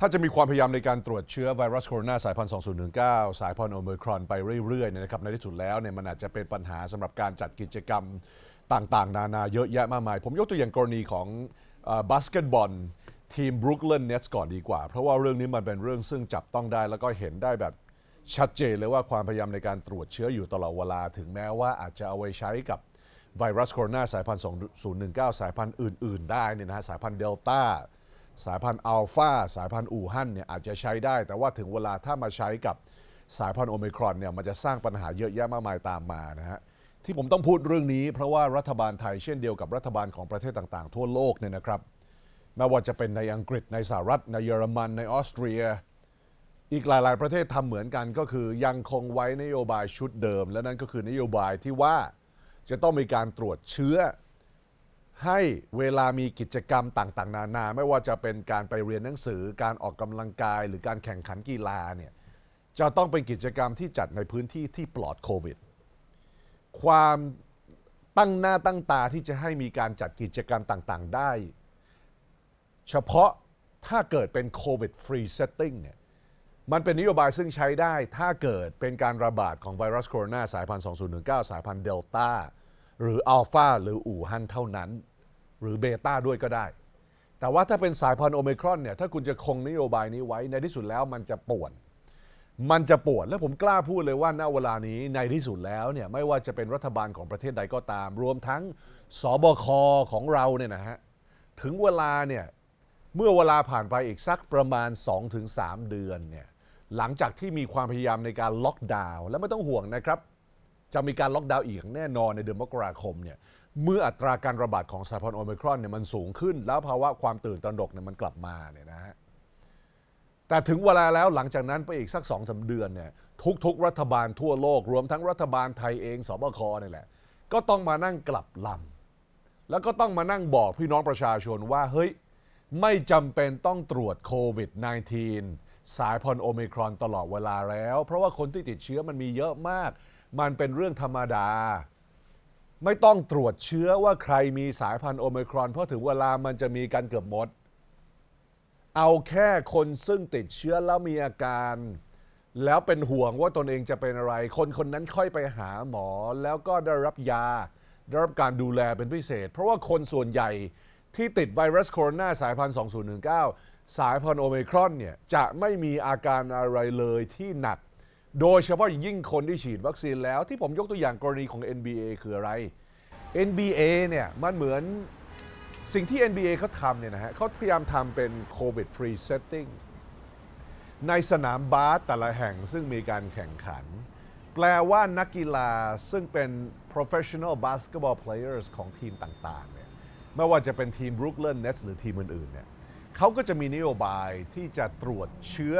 ถ้าจะมีความพยายามในการตรวจเชื้อไวรัสโคโรนาสายพันธุ์ 2019 สายพันธุ์โอเมกครอนไปเรื่อยๆนะครับ ในที่สุดแล้วเนี่ยมันอาจจะเป็นปัญหาสำหรับการจัดกิจกรรมต่างๆ นานา เยอะแยะมากมาย ผมยกตัวอย่างกรณีของบาสเกตบอลทีมบรุกลินเนตส์ก่อนดีกว่า เพราะว่าเรื่องนี้มันเป็นเรื่องซึ่งจับต้องได้แล้วก็เห็นได้แบบชัดเจนเลยว่าความพยายามในการตรวจเชื้ออยู่ตลอดเวลา ถึงแม้ว่าอาจจะเอาไว้ใช้กับไวรัสโคโรนาสายพันธุ์ 2019 สายพันธุ์อื่น ๆได้เนี่ยนะฮะสายพันธุ์เดลต้าสายพันธุ์อัลฟาสายพันธุ์อู่ฮั่นเนี่ยอาจจะใช้ได้ แต่ว่าถึงเวลาถ้ามาใช้กับสายพันธุ์โอมิครอนเนี่ยมันจะสร้างปัญหาเยอะแยะมากมายตามมานะฮะที่ผมต้องพูดเรื่องนี้เพราะว่ารัฐบาลไทยเช่นเดียวกับรัฐบาลของประเทศต่างๆ ทั่วโลกเนี่ยนะครับไม่ว่าจะเป็นในอังกฤษในสหรัฐในเยอรมันในออสเตรีย อีกหลายๆประเทศทำเหมือนกันก็คือยังคงไว้นโยบายชุดเดิม และนั่นก็คือนโยบายที่ว่าจะต้องมีการตรวจเชื้อให้เวลามีกิจกรรมต่างๆนานาไม่ว่าจะเป็นการไปเรียนหนังสือการออกกำลังกายหรือการแข่งขันกีฬาเนี่ยจะต้องเป็นกิจกรรมที่จัดในพื้นที่ที่ปลอดโควิดความตั้งหน้าตั้งตาที่จะให้มีการจัดกิจกรรมต่างๆ ได้ เฉพาะถ้าเกิดเป็นโควิดฟรีเซตติ้งเนี่ยมันเป็นนโยบายซึ่งใช้ได้ ถ้าเกิดเป็นการระบาดของไวรัสโคโรนาสายพันธุ์ 2019 สายพันธุ์เดลต้าหรืออัลฟาหรืออู่ฮั่นเท่านั้นหรือเบต้าด้วยก็ได้ แต่ว่าถ้าเป็นสายพันธุ์โอเมก้าเนี่ย ถ้าคุณจะคงนโยบายนี้ไว้ ในที่สุดแล้วมันจะป่วน มันจะปวด และผมกล้าพูดเลยว่าณเวลานี้ ในที่สุดแล้วเนี่ย ไม่ว่าจะเป็นรัฐบาลของประเทศใดก็ตาม รวมทั้งสบคของเราเนี่ยนะฮะ ถึงเวลาเนี่ย เมื่อเวลาผ่านไปอีกสักประมาณ 2-3 เดือนเนี่ย หลังจากที่มีความพยายามในการล็อกดาวน์และไม่ต้องห่วงนะครับ จะมีการล็อกดาวน์อีกแน่นอนในเดือนมกราคมเนี่ยเมื่ออัตราการระบาดของสายพันธุ์โอมิครอนเนี่ยมันสูงขึ้น แล้วภาวะความตื่นตระหนกเนี่ยมันกลับมาเนี่ยนะฮะแต่ถึงเวลาแล้วหลังจากนั้นไปอีกสักสองสาเดือนเนี่ยทุกๆ รัฐบาลทั่วโลกรวมทั้งรัฐบาลไทยเองสบคเนี่ยแหละก็ต้องมานั่งกลับลำแล้วก็ต้องมานั่งบอกพี่น้องประชาชนว่าเฮ้ยไม่จำเป็นต้องตรวจโควิด -19 สายพันธุ์โอมิครอนตลอดเวลาแล้ว เพราะว่าคนที่ติดเชื้อมันมีเยอะมาก มันเป็นเรื่องธรรมดาไม่ต้องตรวจเชื้อว่าใครมีสายพันธุ์โอมิครอน เพราะถึงเวลามันจะมีกันเกือบหมด เอาแค่คนซึ่งติดเชื้อแล้วมีอาการแล้วเป็นห่วงว่าตนเองจะเป็นอะไร คนคนนั้นค่อยไปหาหมอแล้วก็ได้รับยาได้รับการดูแลเป็นพิเศษ เพราะว่าคนส่วนใหญ่ที่ติดไวรัสโคโรนาสายพันธุ์2019 สายพันธุ์โอมิครอนเนี่ยจะไม่มีอาการอะไรเลยที่หนักโดยเฉพาะยิ่งคนที่ฉีดวัคซีนแล้วที่ผมยกตัวอย่างกรณีของ NBA คืออะไร NBA เนี่ยมันเหมือนสิ่งที่ NBA เขาทำเนี่ยนะฮะเขาพยายามทำเป็นโควิดฟรีเซตติ้งในสนามบาสแต่ละแห่งซึ่งมีการแข่งขัน แปลว่านักกีฬาซึ่งเป็น professional basketball players ของทีมต่างๆเนี่ยไม่ว่าจะเป็นทีม Brooklyn Nets หรือทีมอื่นๆเนี่ยเขาก็จะมีนโยบายที่จะตรวจเชื้อ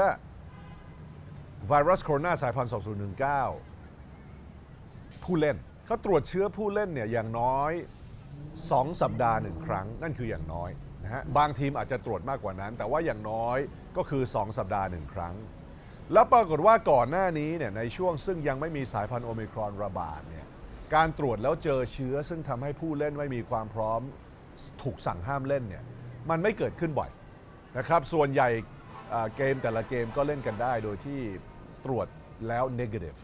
ไวรัสโคโรนาสายพันธุ์2019 ผู้เล่นเขาตรวจเชื้อผู้เล่นเนี่ยอย่างน้อย 2 สัปดาห์หนึ่งครั้งนั่นคืออย่างน้อยนะฮะบางทีมอาจจะตรวจมากกว่านั้น แต่ว่าอย่างน้อยก็คือ 2 สัปดาห์หนึ่งครั้ง แล้วปรากฏว่าก่อนหน้านี้เนี่ยในช่วงซึ่งยังไม่มีสายพันธุ์โอมิครอนระบาดเนี่ยการตรวจแล้วเจอเชื้อซึ่งทำให้ผู้เล่นไม่มีความพร้อม ถูกสั่งห้ามเล่นเนี่ยมันไม่เกิดขึ้นบ่อยนะครับ ส่วนใหญ่เกมแต่ละเกมก็เล่นกันได้โดยที่ตรวจแล้ว negative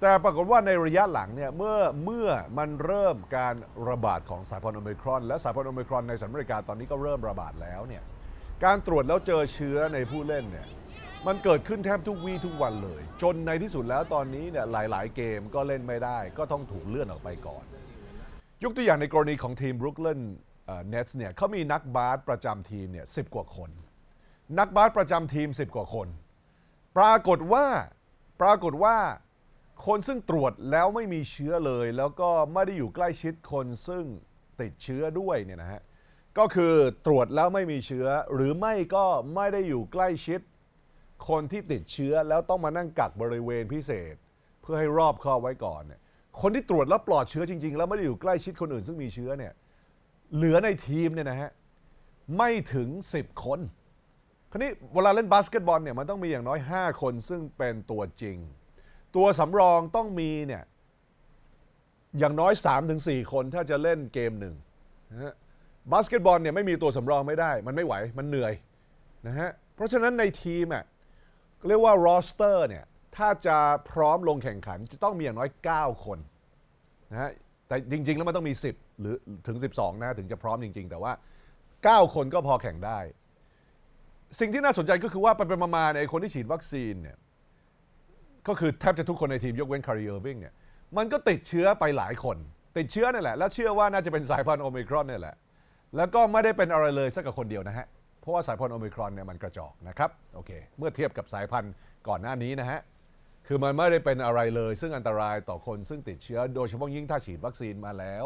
แต่ปรากฏว่าในระยะหลังเนี่ยเมื่อเมื่อมันเริ่มการระบาดของสายพันธุ์โอเมกครอนและสายพันธุ์โอเมกครอนในสหรัฐอเมริกาตอนนี้ก็เริ่มระบาดแล้วเนี่ยการตรวจแล้วเจอเชื้อในผู้เล่นเนี่ยมันเกิดขึ้นแทบทุกวีทุกวันเลย จนในที่สุดแล้วตอนนี้เนี่ยหลายๆ เกมก็เล่นไม่ได้ก็ต้องถูกเลื่อนออกไปก่อนยกตัวอย่างในกรณีของทีมบรุกลินเนสเนี่ยเขามีนักบาสประจำทีมเนี่ยสิกว่าคน นักบาสประจำทีม 10 กว่าคนปรากฏว่าปรากฏว่าคนซึ่งตรวจแล้วไม่มีเชื้อเลย แล้วก็ไม่ได้อยู่ใกล้ชิดคนซึ่งติดเชื้อด้วยเนี่ยนะฮะก็คือตรวจแล้วไม่มีเชื้อ หรือไม่ก็ไม่ได้อยู่ใกล้ชิด คนที่ติดเชื้อแล้วต้องมานั่งกักบริเวณพิเศษเพื่อให้รอบคอบไว้ก่อนเนี่ยคนที่ตรวจแล้วปลอดเชื้อจริงๆแล้วไม่ได้อยู่ใกล้ชิดคนอื่นซึ่งมีเชื้อเนี่ยเหลือในทีมเนี่ยนะฮะไม่ถึง10 คนคราวนี้เวลาเล่นบาสเกตบอลเนี่ยมันต้องมีอย่างน้อย 5 คน ซึ่งเป็นตัวจริง ตัวสำรองต้องมีเนี่ยอย่างน้อย 3-4 คนถ้าจะเล่นเกมหนึ่งนะบาสเกตบอลเนี่ยไม่มีตัวสำรองไม่ได้มันไม่ไหวมันเหนื่อยนะฮะเพราะฉะนั้นในทีมอ่ะเรียกว่ารอสเตอร์เนี่ยถ้าจะพร้อมลงแข่งขันจะต้องมีอย่างน้อย 9 คนนะฮะแต่จริงๆแล้วมันต้องมี 10หรือถึง 12นะถึงจะพร้อมจริง ๆ แต่ว่า 9 คนก็พอแข่งได้สิ่งที่น่าสนใจก็คือว่าไปปมาๆในคนที่ฉีดวัคซีนเนี่ยก็คือแทบจะทุกคนในทีมยกเว้นคาริเออร์วิงเนี่ยมันก็ติดเชื้อไปหลายคน ติดเชื้อนี่แหละ แล้วเชื่อว่าน่าจะเป็นสายพันธุ์โอมิครอนนี่แหละแล้วก็ไม่ได้เป็นอะไรเลยสักกับคนเดียวนะฮะ เพราะว่าสายพันธุ์โอมิครอนเนี่ยมันกระจอกนะครับโอเคเมื่อเทียบกับสายพันธุ์ก่อนหน้านี้นะฮะคือมันไม่ได้เป็นอะไรเลยซึ่งอันตรายต่อคนซึ่งติดเชื้อ โดยเฉพาะยิ่งถ้าฉีดวัคซีนมาแล้ว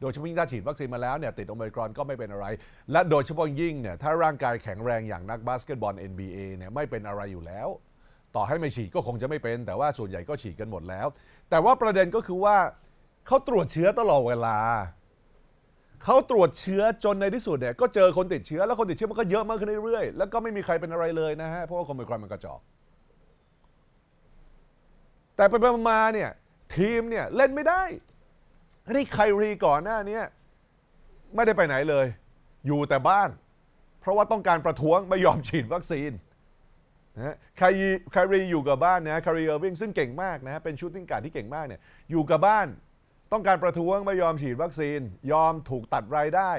โดยเฉพาะยิ่ง ถ้าฉีดวัคซีนมาแล้วเนี่ยติดโอมิครอนก็ไม่เป็นอะไรและโดยเฉพาะยิ่งเนี่ยถ้าร่างกายแข็งแรงอย่างนักบาสเกตบอล NBA เนี่ยไม่เป็นอะไรอยู่แล้ว ต่อให้ไม่ฉีดก็คงจะไม่เป็น แต่ว่าส่วนใหญ่ก็ฉีดกันหมดแล้ว แต่ว่าประเด็นก็คือว่าเขาตรวจเชื้อตลอดเวลาเขาตรวจเชื้อจนในที่สุดเนี่ยก็เจอคนติดเชื้อแล้วคนติดเชื้อมันก็เยอะมากขึ้นเรื่อยๆ แล้วก็ไม่มีใครเป็นอะไรเลยนะฮะเพราะว่าคนมิครอนมันกระจอกแต่ไปมาเนี่ยทีมเนี่ยเล่นไม่ได้นี่ไครีก่อนหน้านี้ไม่ได้ไปไหนเลย อยู่แต่บ้าน เพราะว่าต้องการประท้วงไม่ยอมฉีดวัคซีนนะครครีอยู่กับบ้านนะคารีเออร์วิงซึ่งเก่งมากนะเป็นชูตติ้งการที่เก่งมากเนี่ยอยู่กับบ้านต้องการประท้วงไม่ยอมฉีดวัคซีน ยอมถูกตัดรายได้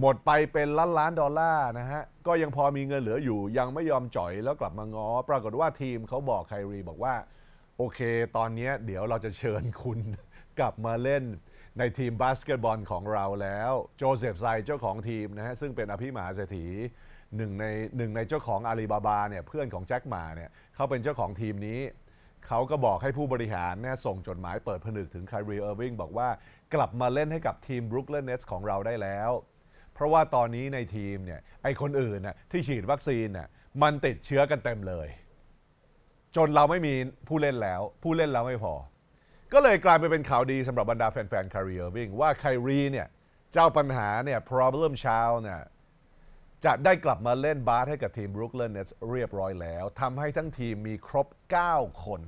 หมดไปเป็นล้านล้านดอลลาร์นะฮะก็ยังพอมีเงินเหลืออยู่ ยังไม่ยอมจ่อยแล้วกลับมางอ ปรากฏว่าทีมเขาบอกไครีบอกว่าโอเคตอนนี้เดี๋ยวเราจะเชิญคุณกลับมาเล่นในทีมบาสเกตบอลของเราแล้ว โจเซฟไซเจ้าของทีมนะฮะซึ่งเป็นอภิมหาเศรษฐีหนึ่งในหนึ่งในเจ้าของอาลีบาบาเนี่ยเพื่อนของแจ็คหมาเนี่ยเขาเป็นเจ้าของทีมนี้ เขาก็บอกให้ผู้บริหารเนี่ยส่งจดหมายเปิดผนึกถึงคารีเออร์วิงบอกว่ากลับมาเล่นให้กับทีมบรุกเลนเนสของเราได้แล้ว เพราะว่าตอนนี้ในทีมเนี่ยไอคนอื่นน่ะที่ฉีดวัคซีนน่ะมันติดเชื้อกันเต็มเลยจนเราไม่มีผู้เล่นแล้ว ผู้เล่นเราไม่พอก็เลยกลายไปเป็นข่าวดีสำหรับบรรดาแฟนๆคาริเออร์วิ่งว่าไครีเนี่ยเจ้าปัญหาเนี่ย problem child เนี่ยจะได้กลับมาเล่นบาสให้กับทีมบรุกลินเนสเรียบร้อยแล้วทำให้ทั้งทีมมีครบ 9 คน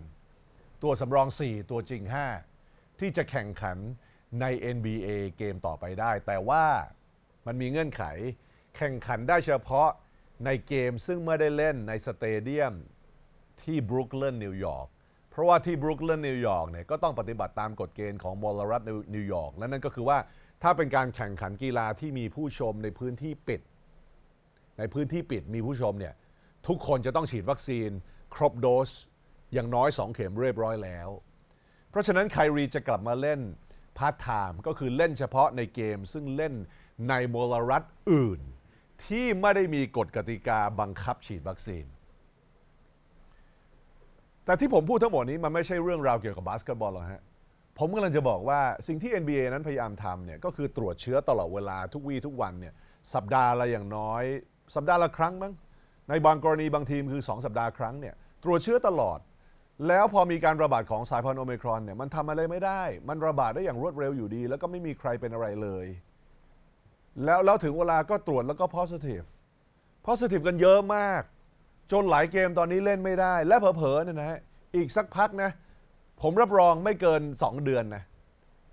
ตัวสำรอง 4 ตัวจริง 5 ที่จะแข่งขันใน NBA เกมต่อไปได้ แต่ว่ามันมีเงื่อนไขแข่งขันได้เฉพาะในเกมซึ่งเม่ได้เล่นในสเตเดียมที่บรุกลินนิวยอร์กเพราะว่าที่บรุกลินนิวยอร์กเนี่ยก็ต้องปฏิบัติตามกฎเกณฑ์ของมลรัฐนิวยอร์กและนั่นก็คือว่าถ้าเป็นการแข่งขันกีฬาที่มีผู้ชมในพื้นที่ปิด ในพื้นที่ปิดมีผู้ชมเนี่ยทุกคนจะต้องฉีดวัคซีน ครบโดส อย่างน้อย 2 เข็มเรียบร้อยแล้ว เพราะฉะนั้นไครีจะกลับมาเล่นพาร์ทไทม์ก็คือเล่นเฉพาะในเกมซึ่งเล่นในมลรัฐอื่น ที่ไม่ได้มีกฎกติกาบังคับฉีดวัคซีนแต่ที่ผมพูดทั้งหมดนี้มันไม่ใช่เรื่องราวเกี่ยวกับบาสเกตบอลหรอกฮะ ผมกำลังจะบอกว่าสิ่งที่ NBA นั้นพยายามทำเนี่ยก็คือตรวจเชื้อตลอดเวลาทุกวี่ทุกวันเนี่ยสัปดาห์ละอย่างน้อย สัปดาห์ละครั้งมั้ง ในบางกรณีบางทีมคือ 2 สัปดาห์ครั้งเนี่ยตรวจเชื้อตลอด แล้วพอมีการระบาดของสายพันธุ์โอเมกรอนเนี่ยมันทำอะไรไม่ได้ มันระบาดได้อย่างรวดเร็วอยู่ดี แล้วก็ไม่มีใครเป็นอะไรเลย แล้วแล้วถึงเวลาก็ตรวจแล้วก็โพสติฟโพสติฟกันเยอะมากจนหลายเกมตอนนี้เล่นไม่ได้ และเผลอๆเนี่ยนะฮะอีกสักพักนะ ผมรับรองไม่เกิน 2 เดือนนะ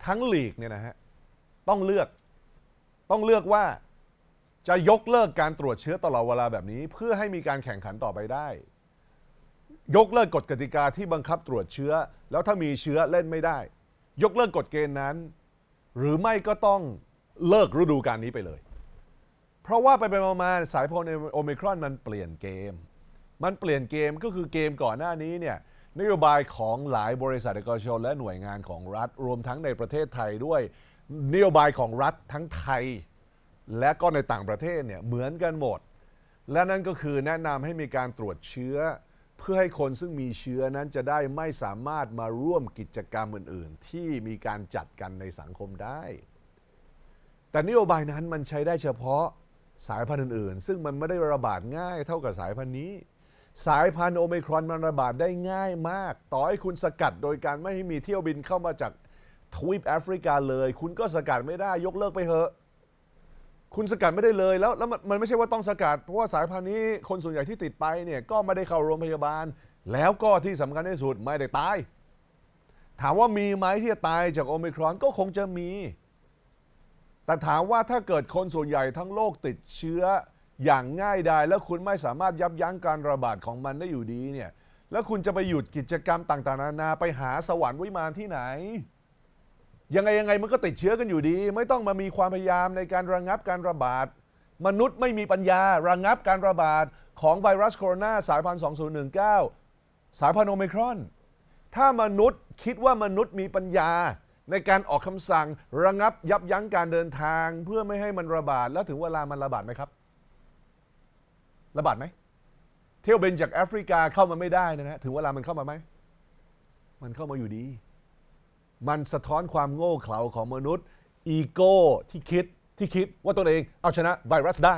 ทั้งลีกเนี่ยนะฮะต้องเลือกต้องเลือกว่าจะยกเลิกการตรวจเชื้อตลอดเวลาแบบนี้ เพื่อให้มีการแข่งขันต่อไปได้ ยกเลิกกฎกติกาที่บังคับตรวจเชื้อ แล้วถ้ามีเชื้อเล่นไม่ได้ ยกเลิกกฎเกณฑ์นั้น หรือไม่ก็ต้องเลิกฤดูการนี้ไปเลย เพราะว่าไปไปมาสายพันธุ์โอมิครอนมันเปลี่ยนเกมมันเปลี่ยนเกมก็คือเกมก่อนหน้านี้เนี่ยนโยบายของหลายบริษัทเอกชนและหน่วยงานของรัฐ รวมทั้งในประเทศไทยด้วยนโยบายของรัฐทั้งไทย และก็ในต่างประเทศเนี่ยเหมือนกันหมด และนั่นก็คือแนะนำให้มีการตรวจเชื้อ เพื่อให้คนซึ่งมีเชื้อนั้นจะได้ไม่สามารถมาร่วมกิจกรรมอื่นๆ ที่มีการจัดกันในสังคมได้ แต่นโยบายนั้นมันใช้ได้เฉพาะสายพันธุ์อื่นๆ ซึ่งมันไม่ได้ระบาดง่ายเท่ากับสายพันธุ์นี้สายพันธุ์โอเมิครอนมันระบาดได้ง่ายมาก ต่อให้คุณสกัดโดยการไม่ให้มีเที่ยวบินเข้ามาจากทวีปแอฟริกาเลยคุณก็สกัดไม่ได้ยกเลิกไปเถอะ คุณสกัดไม่ได้เลยแล้วแล้วมันไม่ใช่ว่าต้องสกัด เพราะว่าสายพันธุ์นี้คนส่วนใหญ่ที่ติดไปเนี่ยก็ไม่ได้เข้าโรงพยาบาล แล้วก็ที่สำคัญที่สุดไม่ได้ตาย ถามว่ามีไหมที่จะตายจากโอเมิครอนก็คงจะมี แต่ถามว่าถ้าเกิดคนส่วนใหญ่ทั้งโลกติดเชื้ออย่างง่ายดายแล้วคุณไม่สามารถยับยั้งการระบาดของมันได้อยู่ดีเนี่ยแล้วคุณจะไปหยุดกิจกรรมต่างๆนานาไปหาสวรรค์วิมานที่ไหนยังไงยังไงมันก็ติดเชื้อกันอยู่ดี ไม่ต้องมามีความพยายามในการระงงับการระบาดมนุษย์ไม่มีปัญญาระงงับการระบาดของไวรัสโคโรนาสายพันธุ์2019 สายพันธุ์โอเมครอน ถ้ามนุษย์คิดว่ามนุษย์มีปัญญา ในการออกคำสั่ง ระงงับยับยั้งการเดินทาง เพื่อไม่ให้มันระบาดแล้วถึงเวลามันระบาดไหมครับระบาดไหม เที่ยวเบนจากแอฟริกาเข้ามาไม่ได้นะฮะ ถึงเวลามันเข้ามาไหม มันเข้ามาอยู่ดี มันสะท้อนความโง่เขลาของมนุษย์อีโก้ที่คิดที่คิดว่าตัวเองเอาชนะไวรัสได้